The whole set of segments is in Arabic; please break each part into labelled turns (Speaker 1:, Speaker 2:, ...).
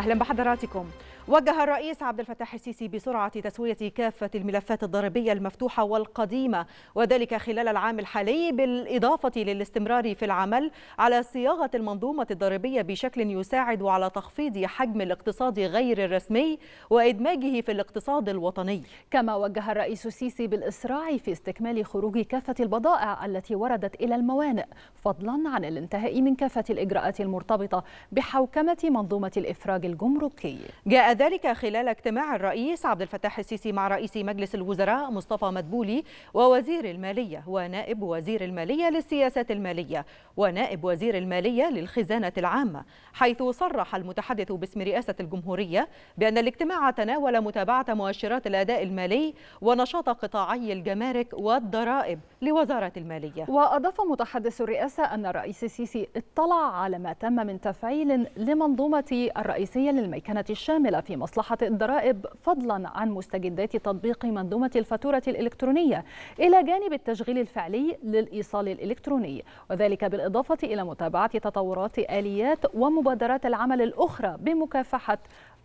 Speaker 1: أهلا بحضراتكم وجه الرئيس عبد الفتاح السيسي بسرعة تسوية كافة الملفات الضريبية المفتوحة والقديمة وذلك خلال العام الحالي بالإضافة للاستمرار في العمل على صياغة المنظومة الضريبية بشكل يساعد على تخفيض حجم الاقتصاد غير الرسمي وإدماجه في الاقتصاد الوطني كما
Speaker 2: وجه الرئيس السيسي بالإسراع في استكمال خروج كافة البضائع التي وردت إلى الموانئ فضلا عن الانتهاء من كافة الإجراءات المرتبطة بحوكمة منظومة الإفراج الجمركي
Speaker 1: جاء ذلك خلال اجتماع الرئيس عبد الفتاح السيسي مع رئيس مجلس الوزراء مصطفى مدبولي ووزير المالية ونائب وزير المالية للسياسات المالية ونائب وزير المالية للخزانة العامة حيث صرح المتحدث باسم رئاسة الجمهورية بأن الاجتماع تناول متابعة مؤشرات الأداء المالي ونشاط قطاعي الجمارك والضرائب لوزارة المالية
Speaker 2: وأضاف متحدث الرئاسة أن الرئيس السيسي اطلع على ما تم من تفعيل لمنظومة الرئيس الرئيسية للميكنة الشاملة في مصلحة الضرائب فضلا عن مستجدات تطبيق منظومة الفاتورة الإلكترونية إلى جانب التشغيل الفعلي للإيصال الإلكتروني وذلك بالإضافة إلى متابعة تطورات آليات ومبادرات العمل الأخرى بمكافحة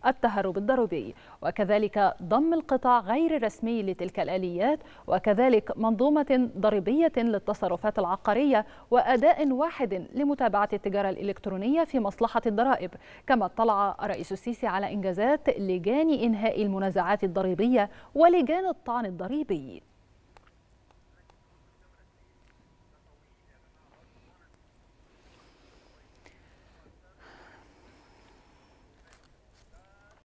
Speaker 2: التهرب الضريبي وكذلك ضم القطاع غير الرسمي لتلك الآليات وكذلك منظومة ضريبية للتصرفات العقارية وأداء واحد لمتابعة التجارة الإلكترونية في مصلحة الضرائب كما اطلع الرئيس السيسي على إنجازات لجان إنهاء المنازعات الضريبية ولجان الطعن الضريبي